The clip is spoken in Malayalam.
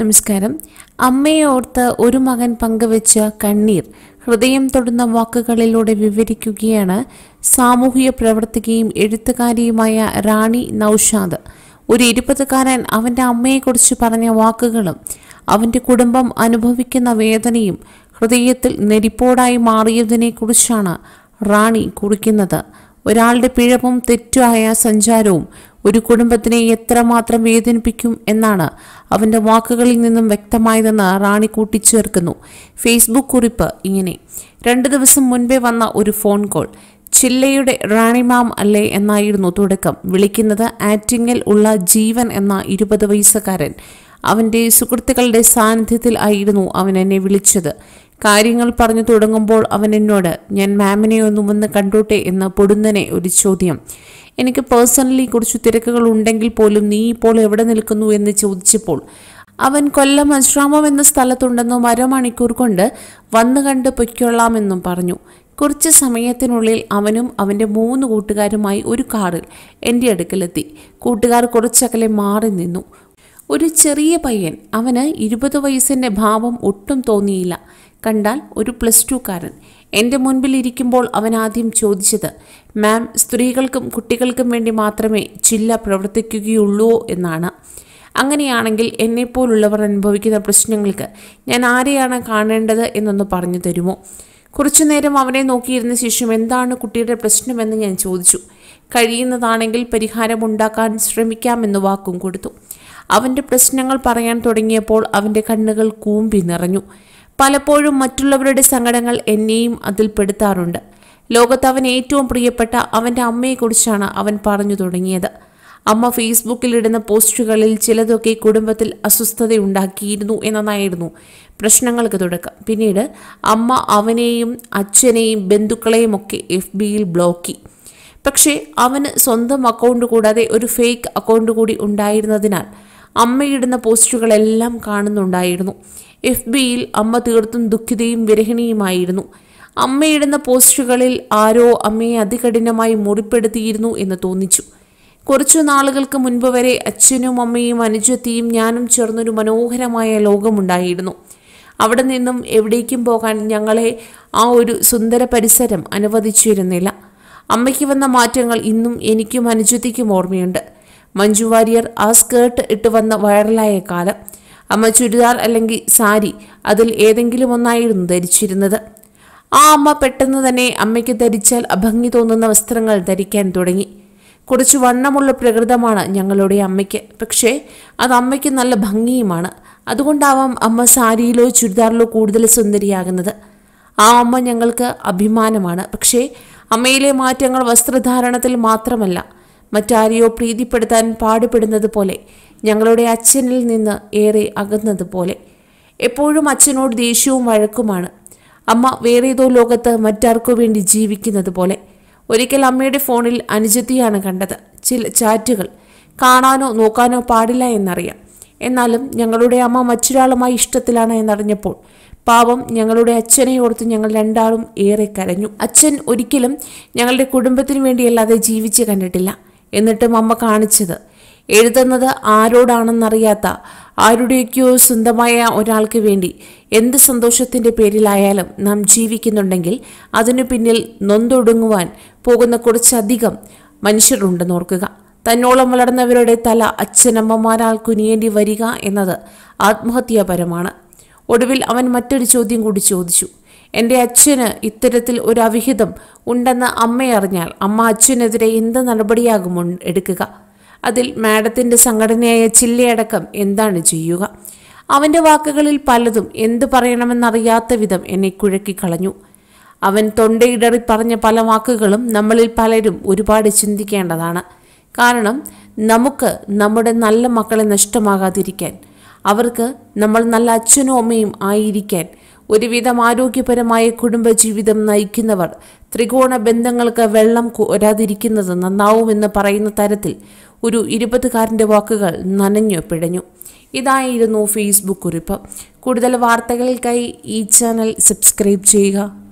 നമസ്കാരം അമ്മയെ ഓർത്ത് ഒരു മകൻ പങ്കുവെച്ച കണ്ണീർ ഹൃദയം തൊടുന്ന വാക്കുകളിലൂടെ വിവരിക്കുകയാണ് സാമൂഹിക പ്രവർത്തകയും എഴുത്തുകാരിയുമായ റാണി നൌഷാദ് ഒരു ഇരുപതുകാരൻ അവൻ്റെ അമ്മയെക്കുറിച്ച് പറഞ്ഞ വാക്കുകളും അവൻ്റെ കുടുംബം അനുഭവിക്കുന്ന വേദനയും ഹൃദയത്തിൽ നെരിപ്പോടായി മാറിയതിനെക്കുറിച്ചാണ് റാണി കുറിക്കുന്നത് ഒരാളുടെ പിഴവും തെറ്റുമായ സഞ്ചാരവും ഒരു കുടുംബത്തിനെ എത്രമാത്രം വേദനിപ്പിക്കും എന്നാണ് അവന്റെ വാക്കുകളിൽ നിന്നും വ്യക്തമായതെന്ന് റാണി കൂട്ടിച്ചേർക്കുന്നു ഫേസ്ബുക്ക് കുറിപ്പ് ഇങ്ങനെ രണ്ട് ദിവസം മുൻപേ വന്ന ഒരു ഫോൺ കോൾ ചില്ലയുടെ റാണി മാം അല്ലേ എന്നായിരുന്നു തുടക്കം വിളിക്കുന്നത് ആറ്റിങ്ങിൽ ഉള്ള ജീവൻ എന്ന ഇരുപത് വയസ്സുകാരൻ അവൻ്റെ സുഹൃത്തുക്കളുടെ സാന്നിധ്യത്തിൽ ആയിരുന്നു അവൻ എന്നെ വിളിച്ചത് കാര്യങ്ങൾ പറഞ്ഞു തുടങ്ങുമ്പോൾ അവൻ എന്നോട് ഞാൻ മാമിനെ വന്ന് കണ്ടോട്ടെ എന്ന പൊടുന്നനെ ഒരു ചോദ്യം എനിക്ക് പേഴ്സണലി കുറച്ച് തിരക്കുകൾ ഉണ്ടെങ്കിൽ പോലും നീ ഇപ്പോൾ എവിടെ നിൽക്കുന്നു എന്ന് ചോദിച്ചപ്പോൾ അവൻ കൊല്ലം അശ്രാമം എന്ന സ്ഥലത്തുണ്ടെന്നും അരമണിക്കൂർ കൊണ്ട് വന്നു കണ്ട് പൊയ്ക്കൊള്ളാമെന്നും പറഞ്ഞു കുറച്ച് സമയത്തിനുള്ളിൽ അവനും അവൻ്റെ മൂന്ന് കൂട്ടുകാരുമായി ഒരു കാറിൽ എൻ്റെ അടുക്കലെത്തി കൂട്ടുകാർ കുറച്ചകലെ മാറി നിന്നു ഒരു ചെറിയ പയ്യൻ അവന് ഇരുപത് വയസ്സിൻ്റെ ഭാവം ഒട്ടും തോന്നിയില്ല കണ്ടാൽ ഒരു പ്ലസ് ടുക്കാരൻ എൻ്റെ മുൻപിൽ ഇരിക്കുമ്പോൾ അവൻ ആദ്യം ചോദിച്ചത് മാം സ്ത്രീകൾക്കും കുട്ടികൾക്കും വേണ്ടി മാത്രമേ ചില്ല പ്രവർത്തിക്കുകയുള്ളൂ എന്നാണ് അങ്ങനെയാണെങ്കിൽ എന്നെപ്പോലുള്ളവർ അനുഭവിക്കുന്ന പ്രശ്നങ്ങൾക്ക് ഞാൻ ആരെയാണ് കാണേണ്ടത് എന്നൊന്ന് പറഞ്ഞു തരുമോ കുറച്ചുനേരം അവനെ നോക്കിയിരുന്ന ശേഷം എന്താണ് കുട്ടിയുടെ പ്രശ്നമെന്ന് ഞാൻ ചോദിച്ചു കഴിയുന്നതാണെങ്കിൽ പരിഹാരമുണ്ടാക്കാൻ ശ്രമിക്കാമെന്ന് വാക്കും കൊടുത്തു അവൻ്റെ പ്രശ്നങ്ങൾ പറയാൻ തുടങ്ങിയപ്പോൾ അവൻ്റെ കണ്ണുകൾ കൂമ്പി നിറഞ്ഞു പലപ്പോഴും മറ്റുള്ളവരുടെ സങ്കടങ്ങൾ എന്നെയും അതിൽ പെടുത്താറുണ്ട് ലോകത്ത് അവൻ ഏറ്റവും പ്രിയപ്പെട്ട അവൻ്റെ അമ്മയെക്കുറിച്ചാണ് അവൻ പറഞ്ഞു തുടങ്ങിയത് അമ്മ ഫേസ്ബുക്കിൽ ഇടുന്ന പോസ്റ്റുകളിൽ ചിലതൊക്കെ കുടുംബത്തിൽ അസ്വസ്ഥതയുണ്ടാക്കിയിരുന്നു എന്നതായിരുന്നു പ്രശ്നങ്ങൾക്ക് തുടക്കം പിന്നീട് അമ്മ അവനെയും അച്ഛനെയും ബന്ധുക്കളെയും ഒക്കെ എഫ് ബിയിൽ ബ്ലോക്കി പക്ഷേ അവന് സ്വന്തം അക്കൗണ്ട് കൂടാതെ ഒരു ഫേക്ക് അക്കൗണ്ട് കൂടി ഉണ്ടായിരുന്നതിനാൽ അമ്മയിടുന്ന പോസ്റ്റുകളെല്ലാം കാണുന്നുണ്ടായിരുന്നു എഫ് ബിയിൽ അമ്മ തീർത്തും ദുഃഖിതയും വിരഹിണിയുമായിരുന്നു അമ്മയിടുന്ന പോസ്റ്റുകളിൽ ആരോ അമ്മയെ അതികഠിനമായി മുറിപ്പെടുത്തിയിരുന്നു എന്ന് തോന്നിച്ചു കുറച്ചു നാളുകൾക്ക് മുൻപ് വരെ അച്ഛനും അമ്മയും അനുജത്തിയും ഞാനും ചേർന്നൊരു മനോഹരമായ ലോകമുണ്ടായിരുന്നു അവിടെ നിന്നും എവിടേക്കും പോകാൻ ഞങ്ങളെ ആ ഒരു സുന്ദര പരിസരം അനുവദിച്ചിരുന്നില്ല അമ്മയ്ക്ക് വന്ന മാറ്റങ്ങൾ ഇന്നും എനിക്കും അനുജത്തിക്കും ഓർമ്മയുണ്ട് മഞ്ജു വാര്യർ ആ സ്കേർട്ട് ഇട്ട് വന്ന വൈറലായ കാലം അമ്മ ചുരിദാർ അല്ലെങ്കിൽ സാരി അതിൽ ഏതെങ്കിലും ഒന്നായിരുന്നു ധരിച്ചിരുന്നത് ആ അമ്മ പെട്ടെന്ന് തന്നെ അമ്മയ്ക്ക് ധരിച്ചാൽ അഭംഗി തോന്നുന്ന വസ്ത്രങ്ങൾ ധരിക്കാൻ തുടങ്ങി കുറച്ച് വണ്ണമുള്ള പ്രകൃതമാണ് ഞങ്ങളുടെ അമ്മയ്ക്ക് പക്ഷേ അത് അമ്മയ്ക്ക് നല്ല ഭംഗിയുമാണ് അതുകൊണ്ടാവാം അമ്മ സാരിയിലോ ചുരിദാറിലോ കൂടുതൽ സുന്ദരിയാകുന്നത് ആ അമ്മ ഞങ്ങൾക്ക് അഭിമാനമാണ് പക്ഷേ അമ്മയിലെ മാറ്റങ്ങൾ വസ്ത്രധാരണത്തിൽ മാത്രമല്ല മറ്റാരെയോ പ്രീതിപ്പെടുത്താൻ പാടുപെടുന്നത് പോലെ ഞങ്ങളുടെ അച്ഛനിൽ നിന്ന് ഏറെ അകന്നത് പോലെ എപ്പോഴും അച്ഛനോട് ദേഷ്യവും വഴക്കുമാണ് അമ്മ വേറേതോ ലോകത്ത് മറ്റാർക്കോ വേണ്ടി ജീവിക്കുന്നത് പോലെ ഒരിക്കൽ അമ്മയുടെ ഫോണിൽ അനുജത്തിയാണ് കണ്ടത് ചില ചാറ്റുകൾ കാണാനോ നോക്കാനോ പാടില്ല എന്നറിയാം എന്നാലും ഞങ്ങളുടെ അമ്മ മറ്റൊരാളുമായി ഇഷ്ടത്തിലാണ് എന്നറിഞ്ഞപ്പോൾ പാവം ഞങ്ങളുടെ അച്ഛനെ ഓർത്ത് ഞങ്ങൾ രണ്ടാളും ഏറെ കരഞ്ഞു അച്ഛൻ ഒരിക്കലും ഞങ്ങളുടെ കുടുംബത്തിന് വേണ്ടിയല്ലാതെ ജീവിച്ച് കണ്ടിട്ടില്ല എന്നിട്ടും അമ്മ കാണിച്ചത് എഴുതുന്നത് ആരോടാണെന്നറിയാത്ത ആരുടെയൊക്കെയോ സ്വന്തമായ ഒരാൾക്ക് വേണ്ടി എന്ത് സന്തോഷത്തിൻ്റെ പേരിലായാലും നാം ജീവിക്കുന്നുണ്ടെങ്കിൽ അതിനു പിന്നിൽ നൊന്തൊടുങ്ങുവാൻ പോകുന്ന കുറച്ചധികം മനുഷ്യരുണ്ടെന്ന് ഓർക്കുക തന്നോളം വളർന്നവരുടെ തല അച്ഛനമ്മമാരാൽ കുനിയേണ്ടി വരിക എന്നത് ആത്മഹത്യാപരമാണ് ഒടുവിൽ അവൻ മറ്റൊരു ചോദ്യം കൂടി ചോദിച്ചു എൻ്റെ അച്ഛന് ഇത്തരത്തിൽ ഒരു അവിഹിതം ഉണ്ടെന്ന് അമ്മയറിഞ്ഞാൽ അമ്മ അച്ഛനെതിരെ എന്ത് നടപടിയാകും എടുക്കുക അതിൽ മാഡത്തിൻ്റെ സംഘടനയായ ചില്ലയടക്കം എന്താണ് ചെയ്യുക അവൻ്റെ വാക്കുകളിൽ പലതും എന്തു പറയണമെന്നറിയാത്ത വിധം എന്നെ കുഴക്കിക്കളഞ്ഞു അവൻ തൊണ്ടയിടറി പറഞ്ഞ പല വാക്കുകളും നമ്മളിൽ പലരും ഒരുപാട് ചിന്തിക്കേണ്ടതാണ് കാരണം നമുക്ക് നമ്മുടെ നല്ല മക്കളെ നഷ്ടമാകാതിരിക്കാൻ അവർക്ക് നമ്മൾ നല്ല അച്ഛനും അമ്മയും ആയിരിക്കാൻ ഒരുവിധം ആരോഗ്യപരമായ കുടുംബജീവിതം നയിക്കുന്നവർ ത്രികോണ ബന്ധങ്ങൾക്ക് വെള്ളം കോരാതിരിക്കുന്നത് നന്നാവുമെന്ന് പറയുന്ന തരത്തിൽ ഒരു ഇരുപതുകാരൻ്റെ വാക്കുകൾ നനഞ്ഞു പിഴഞ്ഞു ഇതായിരുന്നു ഫേസ്ബുക്ക് കുറിപ്പ് കൂടുതൽ വാർത്തകൾക്കായി ഈ ചാനൽ സബ്സ്ക്രൈബ് ചെയ്യുക